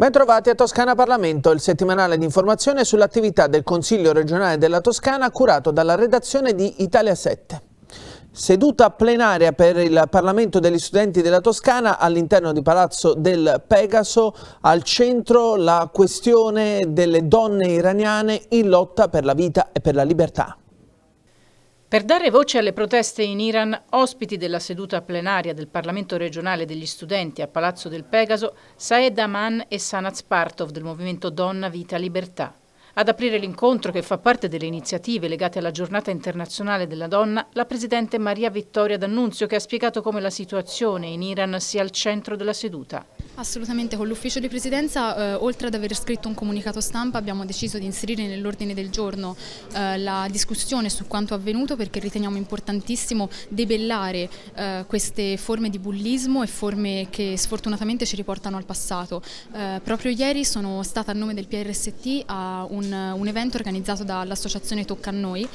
Bentrovati a Toscana Parlamento, il settimanale di informazione sull'attività del Consiglio regionale della Toscana curato dalla redazione di Italia 7. Seduta plenaria per il Parlamento degli studenti della Toscana all'interno di Palazzo del Pegaso, al centro la questione delle donne iraniane in lotta per la vita e per la libertà. Per dare voce alle proteste in Iran, ospiti della seduta plenaria del Parlamento regionale degli studenti a Palazzo del Pegaso, Saed Aman e Sanaz Partov del movimento Donna Vita Libertà. Ad aprire l'incontro, che fa parte delle iniziative legate alla giornata internazionale della donna, la presidente Maria Vittoria D'Annunzio che ha spiegato come la situazione in Iran sia al centro della seduta. Assolutamente, con l'ufficio di presidenza eh, oltre ad aver scritto un comunicato stampa abbiamo deciso di inserire nell'ordine del giorno eh, la discussione su quanto avvenuto perché riteniamo importantissimo debellare eh, queste forme di bullismo e forme che sfortunatamente ci riportano al passato. Eh, proprio ieri sono stata a nome del PRST a un, un evento organizzato dall'associazione Tocca a Noi, eh,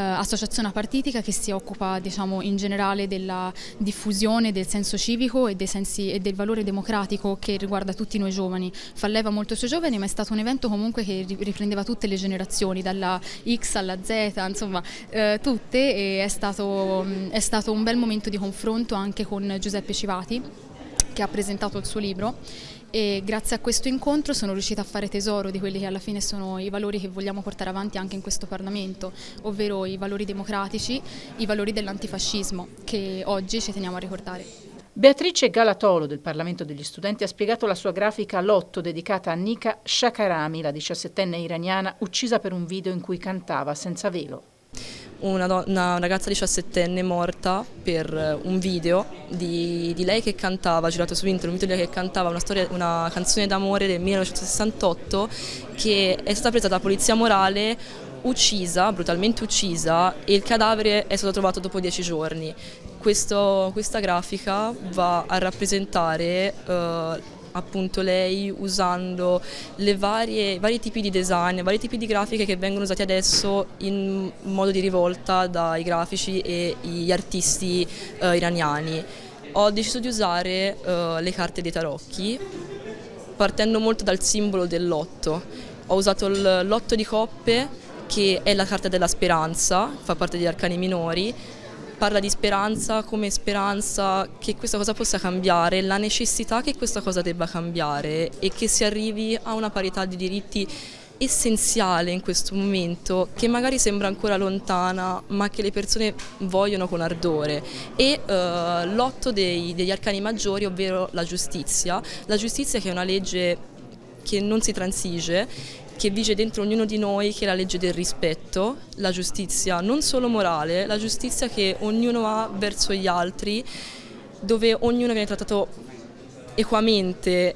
associazione partitica che si occupa diciamo, in generale della diffusione del senso civico e, sensi, e del valore democratico evento che riguarda tutti noi giovani, fa leva molto sui giovani ma è stato un evento comunque che riprendeva tutte le generazioni, dalla X alla Z, insomma eh, tutte e è stato, mm, è stato un bel momento di confronto anche con Giuseppe Civati che ha presentato il suo libro e grazie a questo incontro sono riuscita a fare tesoro di quelli che alla fine sono i valori che vogliamo portare avanti anche in questo Parlamento, ovvero i valori democratici, i valori dell'antifascismo che oggi ci teniamo a ricordare. Beatrice Galatolo del Parlamento degli Studenti ha spiegato la sua grafica Lotto dedicata a Nika Shakarami, la diciassettenne iraniana uccisa per un video in cui cantava senza velo. Una, una ragazza diciassettenne morta per eh, un video di, di, lei che cantava, girato su internet, un video di lei che cantava una, storia, una canzone d'amore del 1968 che è stata presa da Polizia Morale uccisa, brutalmente uccisa e il cadavere è stato trovato dopo dieci giorni. Questo, questa grafica va a rappresentare eh, appunto lei usando i vari tipi di design, vari tipi di grafiche che vengono usati adesso in modo di rivolta dai grafici e gli artisti eh, iraniani. Ho deciso di usare eh, le carte dei tarocchi partendo molto dal simbolo del lotto. Ho usato il l'otto di coppe che è la carta della speranza, fa parte degli arcani minori, parla di speranza come speranza che questa cosa possa cambiare, la necessità che questa cosa debba cambiare e che si arrivi a una parità di diritti essenziale in questo momento che magari sembra ancora lontana ma che le persone vogliono con ardore e eh, l'otto degli arcani maggiori ovvero la giustizia, la giustizia che è una legge che non si transige che vige dentro ognuno di noi, che è la legge del rispetto, la giustizia non solo morale, la giustizia che ognuno ha verso gli altri, dove ognuno viene trattato equamente, eh,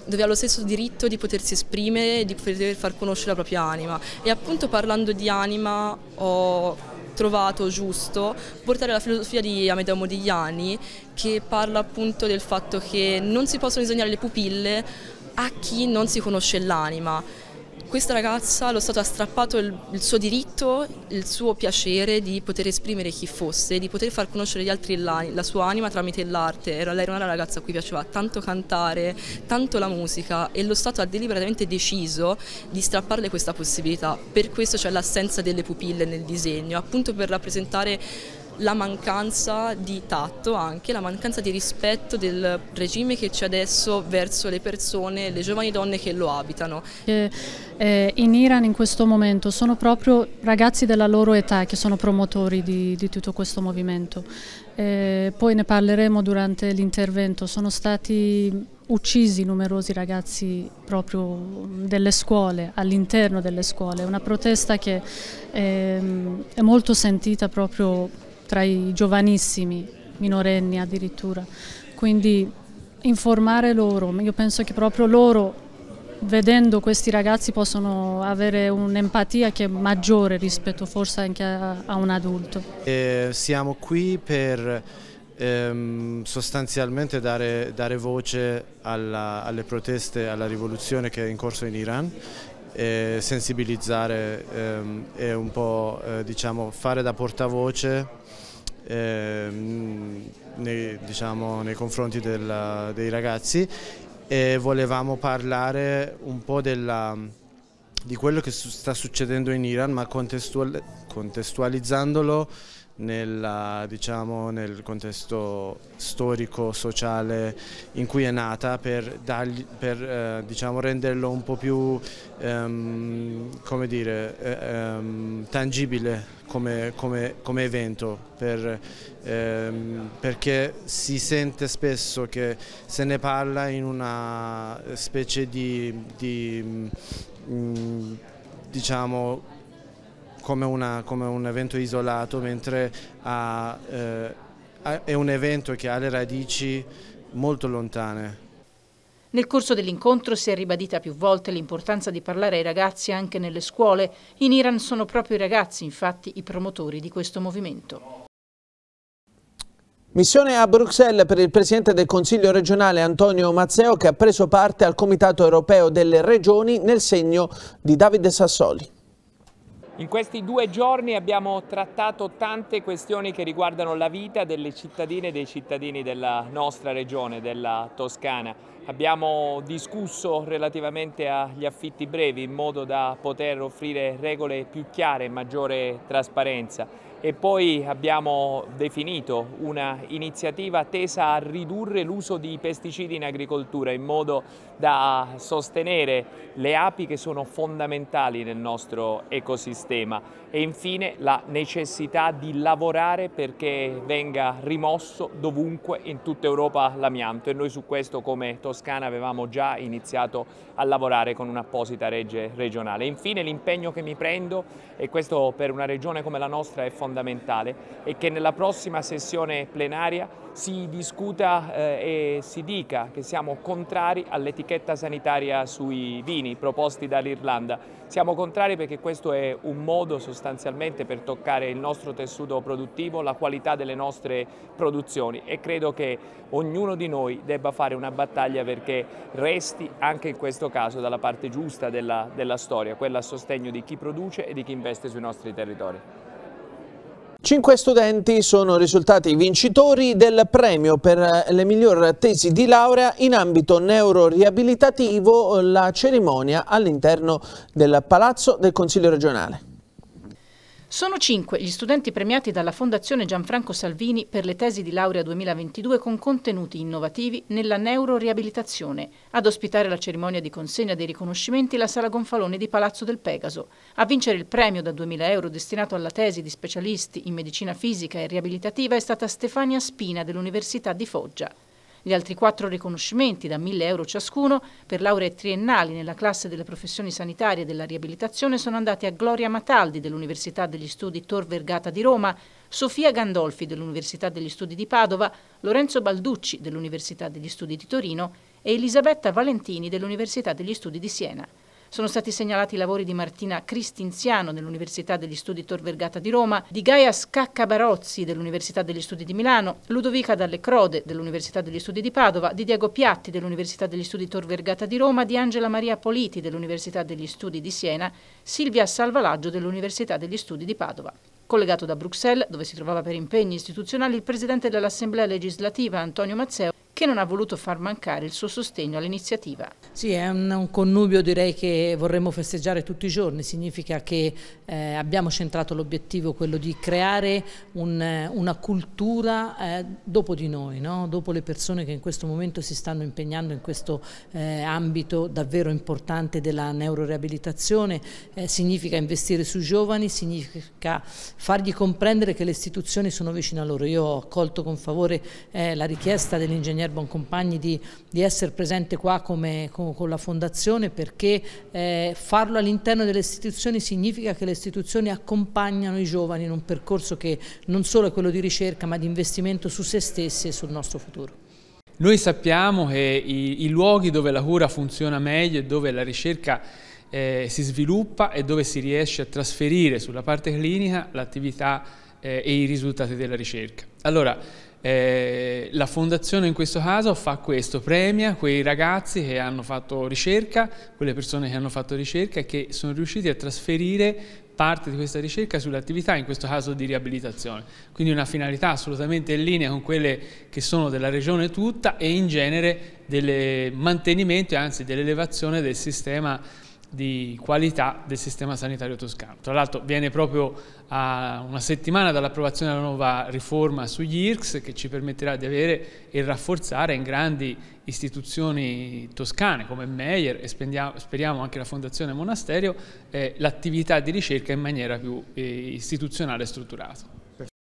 dove ha lo stesso diritto di potersi esprimere e di poter far conoscere la propria anima. E appunto parlando di anima ho trovato giusto portare la filosofia di Amedeo Modigliani che parla appunto del fatto che non si possono disegnare le pupille a chi non si conosce l'anima. Questa ragazza, lo Stato ha strappato il, il, suo diritto, il suo piacere di poter esprimere chi fosse, di poter far conoscere gli altri la, la sua anima tramite l'arte. Era lei era una ragazza a cui piaceva tanto cantare, tanto la musica e lo Stato ha deliberatamente deciso di strapparle questa possibilità. Per questo c'è l'assenza delle pupille nel disegno, appunto per rappresentare la mancanza di tatto anche, la mancanza di rispetto del regime che c'è adesso verso le persone, le giovani donne che lo abitano. Eh, eh, in Iran in questo momento sono proprio ragazzi della loro età che sono promotori di, di tutto questo movimento. Eh, poi ne parleremo durante l'intervento, sono stati uccisi numerosi ragazzi proprio delle scuole, all'interno delle scuole, una protesta che ehm, è molto sentita proprio tra i giovanissimi, minorenni addirittura. Quindi informare loro, io penso che proprio loro vedendo questi ragazzi possono avere un'empatia che è maggiore rispetto forse anche a, a un adulto. Eh, siamo qui per ehm, sostanzialmente dare, dare voce alla, alle proteste, alla rivoluzione che è in corso in Iran e sensibilizzare ehm, e un po' eh, diciamo, fare da portavoce ehm, nei, diciamo, nei, confronti della, dei ragazzi e volevamo parlare un po' della di quello che su sta succedendo in Iran, ma contestual contestualizzandolo nella, diciamo, nel contesto storico, sociale in cui è nata per, dargli, per eh, diciamo, renderlo un po' più ehm, come dire, eh, ehm, tangibile come, come, come, evento, per, ehm, perché si sente spesso che se ne parla in una specie di, di Mm, diciamo come, una, come, un evento isolato, mentre ha, eh, è un evento che ha le radici molto lontane. Nel corso dell'incontro si è ribadita più volte l'importanza di parlare ai ragazzi anche nelle scuole. In Iran sono proprio i ragazzi, infatti, i promotori di questo movimento. Missione a Bruxelles per il Presidente del Consiglio regionale Antonio Mazzeo che ha preso parte al Comitato europeo delle regioni nel segno di Davide Sassoli. In questi due giorni abbiamo trattato tante questioni che riguardano la vita delle cittadine e dei cittadini della nostra regione, della Toscana. Abbiamo discusso relativamente agli affitti brevi in modo da poter offrire regole più chiare e maggiore trasparenza e poi abbiamo definito una iniziativa tesa a ridurre l'uso di pesticidi in agricoltura in modo da sostenere le api che sono fondamentali nel nostro ecosistema e infine la necessità di lavorare perché venga rimosso dovunque in tutta Europa l'amianto e noi su questo come Toscana avevamo già iniziato a lavorare con un'apposita legge regionale. Infine l'impegno che mi prendo e questo per una regione come la nostra è fondamentale fondamentale e che nella prossima sessione plenaria si discuta eh, e si dica che siamo contrari all'etichetta sanitaria sui vini proposti dall'Irlanda. Siamo contrari perché questo è un modo sostanzialmente per toccare il nostro tessuto produttivo, la qualità delle nostre produzioni e credo che ognuno di noi debba fare una battaglia perché resti anche in questo caso dalla parte giusta della, della storia, quella a sostegno di chi produce e di chi investe sui nostri territori. Cinque studenti sono risultati vincitori del premio per eh, le migliori tesi di laurea in ambito neuroriabilitativo, la cerimonia all'interno del Palazzo del Consiglio regionale. Sono cinque gli studenti premiati dalla Fondazione Gianfranco Salvini per le tesi di laurea 2022 con contenuti innovativi nella neuroriabilitazione. Ad ospitare la cerimonia di consegna dei riconoscimenti la Sala Gonfaloni di Palazzo del Pegaso. A vincere il premio da 2000 euro destinato alla tesi di specialisti in medicina fisica e riabilitativa è stata Stefania Spina dell'Università di Foggia. Gli altri quattro riconoscimenti da 1.000 euro ciascuno per lauree triennali nella classe delle professioni sanitarie e della riabilitazione sono andati a Gloria Mataldi dell'Università degli Studi Tor Vergata di Roma, Sofia Gandolfi dell'Università degli Studi di Padova, Lorenzo Balducci dell'Università degli Studi di Torino e Elisabetta Valentini dell'Università degli Studi di Siena. Sono stati segnalati i lavori di Martina Cristinziano dell'Università degli Studi Tor Vergata di Roma, di Gaia Scaccabarozzi dell'Università degli Studi di Milano, Ludovica Dalle Crode dell'Università degli Studi di Padova, di Diego Piatti dell'Università degli Studi Tor Vergata di Roma, di Angela Maria Politi dell'Università degli Studi di Siena, Silvia Salvalaggio dell'Università degli Studi di Padova. Collegato da Bruxelles, dove si trovava per impegni istituzionali, il presidente dell'Assemblea legislativa Antonio Mazzeo che non ha voluto far mancare il suo sostegno all'iniziativa. Sì, è un, un, connubio direi che vorremmo festeggiare tutti i giorni, significa che eh, abbiamo centrato l'obiettivo quello di creare un, eh, una cultura eh, dopo di noi, no? dopo le persone che in questo momento si stanno impegnando in questo eh, ambito davvero importante della neuroreabilitazione, eh, significa investire sui giovani, significa fargli comprendere che le istituzioni sono vicine a loro. Io ho accolto con favore eh, la richiesta dell'ingegnere Premier Boncompagni di, di essere presente qua come, con, con, la Fondazione perché eh, farlo all'interno delle istituzioni significa che le istituzioni accompagnano i giovani in un percorso che non solo è quello di ricerca ma di investimento su se stessi e sul nostro futuro. Noi sappiamo che i, i luoghi dove la cura funziona meglio e dove la ricerca eh, si sviluppa e dove si riesce a trasferire sulla parte clinica l'attività eh, e i risultati della ricerca. Allora, eh, la fondazione in questo caso fa questo, premia quei ragazzi che hanno fatto ricerca, quelle persone che hanno fatto ricerca e che sono riusciti a trasferire parte di questa ricerca sull'attività, in questo caso di riabilitazione. Quindi una finalità assolutamente in linea con quelle che sono della regione tutta e in genere del mantenimento e anzi dell'elevazione del sistema di qualità del sistema sanitario toscano. Tra l'altro viene proprio a una settimana dall'approvazione della nuova riforma sugli IRCS che ci permetterà di avere e rafforzare in grandi istituzioni toscane come Meyer e speriamo anche la Fondazione Monasterio eh, l'attività di ricerca in maniera più eh, istituzionale e strutturata.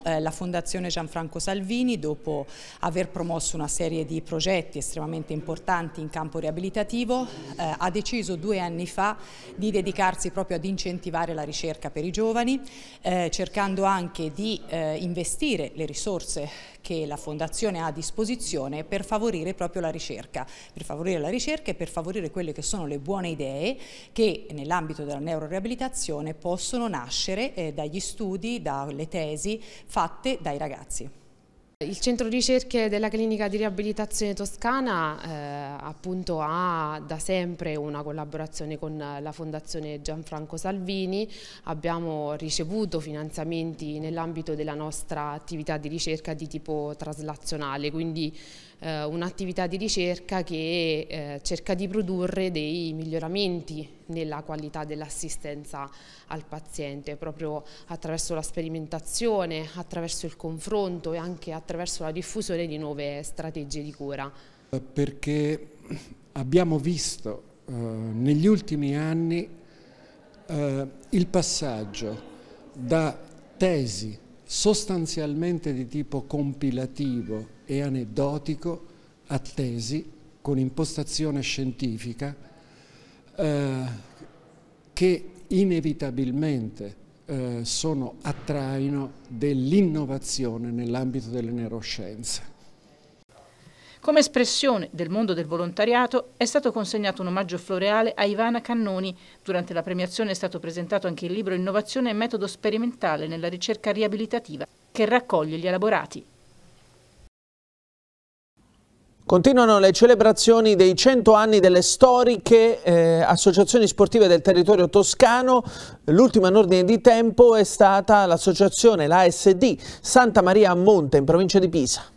Eh, la Fondazione Gianfranco Salvini, dopo aver promosso una serie di progetti estremamente importanti in campo riabilitativo, eh, ha deciso due anni fa di dedicarsi proprio ad incentivare la ricerca per i giovani, eh, cercando anche di eh, investire le risorse che la Fondazione ha a disposizione per favorire proprio la ricerca, per favorire la ricerca e per favorire quelle che sono le buone idee che nell'ambito della neuroreabilitazione possono nascere eh, dagli studi, dalle tesi fatte dai ragazzi. Il centro ricerche della clinica di riabilitazione toscana eh, appunto ha da sempre una collaborazione con la fondazione Gianfranco Salvini, abbiamo ricevuto finanziamenti nell'ambito della nostra attività di ricerca di tipo traslazionale, quindi eh, un'attività di ricerca che eh, cerca di produrre dei miglioramenti nella qualità dell'assistenza al paziente, proprio attraverso la sperimentazione, attraverso il confronto e anche attraverso la diffusione di nuove strategie di cura. Eh, perché abbiamo visto eh, negli ultimi anni eh, il passaggio da tesi sostanzialmente di tipo compilativo e aneddotico attesi, con impostazione scientifica eh, che inevitabilmente eh, sono a traino dell'innovazione nell'ambito delle neuroscienze. Come espressione del mondo del volontariato è stato consegnato un omaggio floreale a Ivana Cannoni. Durante la premiazione è stato presentato anche il libro Innovazione e metodo sperimentale nella ricerca riabilitativa, che raccoglie gli elaborati. Continuano le celebrazioni dei 100 anni delle storiche eh, associazioni sportive del territorio toscano. L'ultima in ordine di tempo è stata l'associazione, l'ASD, Santa Maria a Monte, in provincia di Pisa.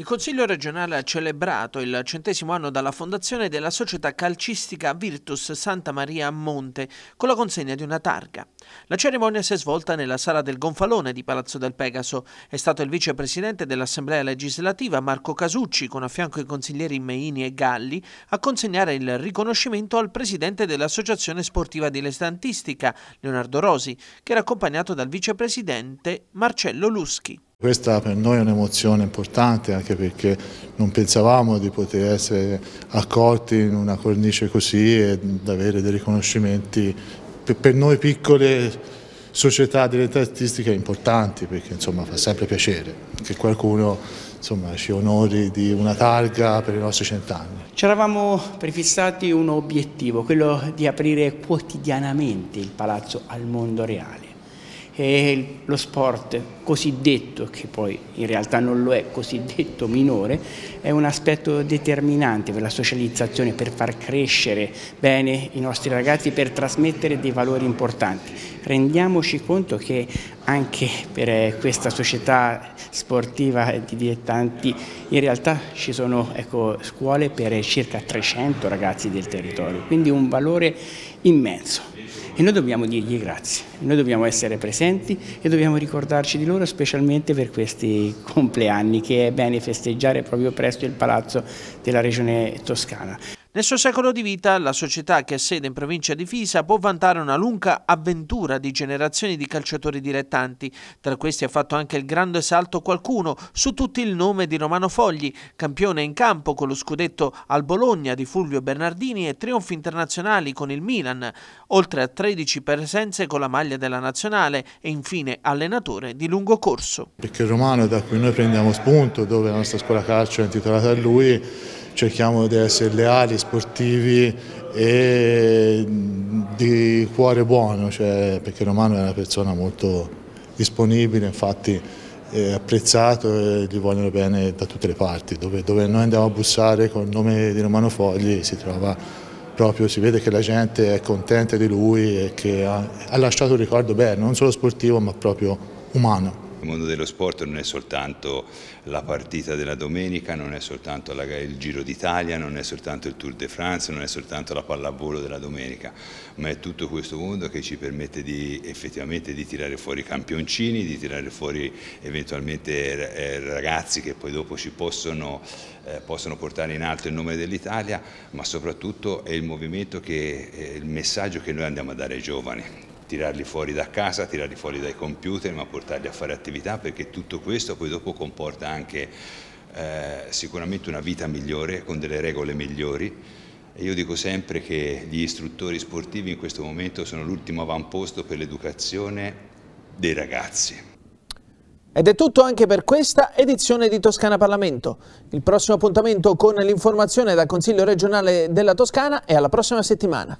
Il Consiglio regionale ha celebrato il centesimo anno dalla fondazione della società calcistica Virtus Santa Maria a Monte con la consegna di una targa. La cerimonia si è svolta nella sala del Gonfalone di Palazzo del Pegaso. È stato il vicepresidente dell'Assemblea legislativa Marco Casucci, con a fianco i consiglieri Meini e Galli, a consegnare il riconoscimento al presidente dell'Associazione Sportiva Dilettantistica, Leonardo Rosi, che era accompagnato dal vicepresidente Marcello Luschi. Questa per noi è un'emozione importante anche perché non pensavamo di poter essere accolti in una cornice così e di avere dei riconoscimenti per noi piccole società dirette importanti perché insomma fa sempre piacere che qualcuno insomma, ci onori di una targa per i nostri cent'anni. Ci eravamo prefissati un obiettivo, quello di aprire quotidianamente il palazzo al mondo reale e lo sport cosiddetto, che poi in realtà non lo è, cosiddetto minore, è un aspetto determinante per la socializzazione, per far crescere bene i nostri ragazzi, per trasmettere dei valori importanti. Rendiamoci conto che anche per eh, questa società sportiva di dilettanti in realtà ci sono ecco, scuole per circa 300 ragazzi del territorio, quindi un valore immenso e noi dobbiamo dirgli grazie, noi dobbiamo essere presenti e dobbiamo ricordarci di loro specialmente per questi compleanni che è bene festeggiare proprio presto il Palazzo della Regione Toscana. Nel suo secolo di vita, la società che ha sede in provincia di Fisa può vantare una lunga avventura di generazioni di calciatori dilettanti. Tra questi ha fatto anche il grande salto qualcuno, su tutti il nome di Romano Fogli, campione in campo con lo scudetto al Bologna di Fulvio Bernardini e trionfi internazionali con il Milan, oltre a 13 presenze con la maglia della nazionale e infine allenatore di lungo corso. Perché il Romano da cui noi prendiamo spunto, dove la nostra scuola calcio è intitolata a lui, cerchiamo di essere leali, sportivi e di cuore buono, cioè, perché Romano è una persona molto disponibile, infatti è apprezzato e gli vogliono bene da tutte le parti, dove, dove noi andiamo a bussare con il nome di Romano Fogli si trova Proprio, si vede che la gente è contenta di lui e che ha, ha lasciato un ricordo bene, non solo sportivo ma proprio umano. Il mondo dello sport non è soltanto la partita della domenica, non è soltanto il Giro d'Italia, non è soltanto il Tour de France, non è soltanto la pallavolo della domenica, ma è tutto questo mondo che ci permette di, effettivamente di tirare fuori campioncini, di tirare fuori eventualmente eh, ragazzi che poi dopo ci possono, eh, possono portare in alto il nome dell'Italia, ma soprattutto è il movimento, che, è eh, il messaggio che noi andiamo a dare ai giovani tirarli fuori da casa, tirarli fuori dai computer, ma portarli a fare attività perché tutto questo poi dopo comporta anche eh, sicuramente una vita migliore, con delle regole migliori. E io dico sempre che gli istruttori sportivi in questo momento sono l'ultimo avamposto per l'educazione dei ragazzi. Ed è tutto anche per questa edizione di Toscana Parlamento. Il prossimo appuntamento con l'informazione dal Consiglio regionale della Toscana è alla prossima settimana.